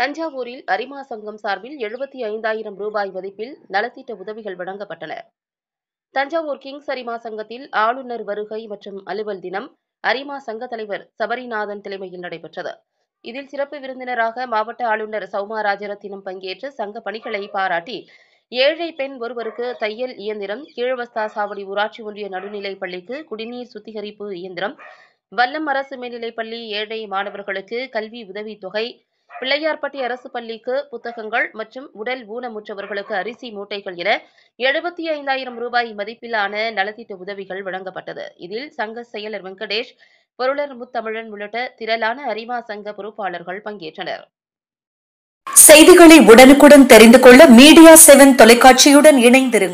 தஞ்சாவூரில் அரிமா சங்கம் சார்பில் எழுபத்தி ஐந்தாயிரம் ரூபாய் மதிப்பில் நலத்திட்ட உதவிகள் வழங்கப்பட்டன தஞ்சாவூர் கிங்ஸ் அரிமா சங்கத்தில் ஆளுநர் வருகை மற்றும் அலுவல் தினம் அரிமா சங்க தலைவர் சபரிநாதன் தலைமையில் நடைபெற்றது இதில் சிறப்பு விருந்தினராக மாவட்ட ஆளுநர் சௌமா ராஜரத்தினம் பங்கேற்று சங்க பணிகளை பாராட்டி ஏழை பெண் ஒருவருக்கு தையல் இயந்திரம் கீழவஸ்தா சாவடி ஊராட்சி ஒன்றிய நடுநிலைப் பள்ளிக்கு குடிநீர் சுத்திகரிப்பு இயந்திரம் வல்லம் அரசு மேல்நிலைப்பள்ளி ஏழை மாணவர்களுக்கு கல்வி உதவித்தொகை பிள்ளையார்பட்டி அரசு பள்ளிக்கு புத்தகங்கள் மற்றும் உடல் ஊனமுற்றவர்களுக்கு அரிசி மூட்டைகள் என எழுபத்தி ஐந்தாயிரம் ரூபாய் மதிப்பிலான நலத்திட்ட உதவிகள் வழங்கப்பட்டது இதில் சங்க செயலர் வெங்கடேஷ் பொருளர் முத்தமிழன் உள்ளிட்ட திரளான அரிமா சங்க பொறுப்பாளர்கள் பங்கேற்றனர் செய்திகளை உடனுக்குடன் தெரிந்து கொள்ள மீடியா செவன் தொலைக்காட்சியுடன் இணைந்திருங்கள்